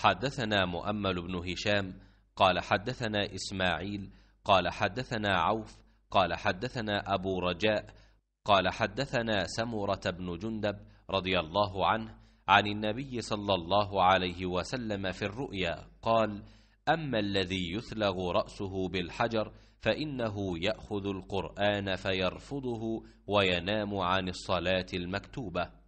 حدثنا مؤمل بن هشام قال حدثنا إسماعيل قال حدثنا عوف قال حدثنا أبو رجاء قال حدثنا سمرة بن جندب رضي الله عنه عن النبي صلى الله عليه وسلم في الرؤيا قال أما الذي يثلغ رأسه بالحجر فإنه يأخذ القرآن فيرفضه وينام عن الصلاة المكتوبة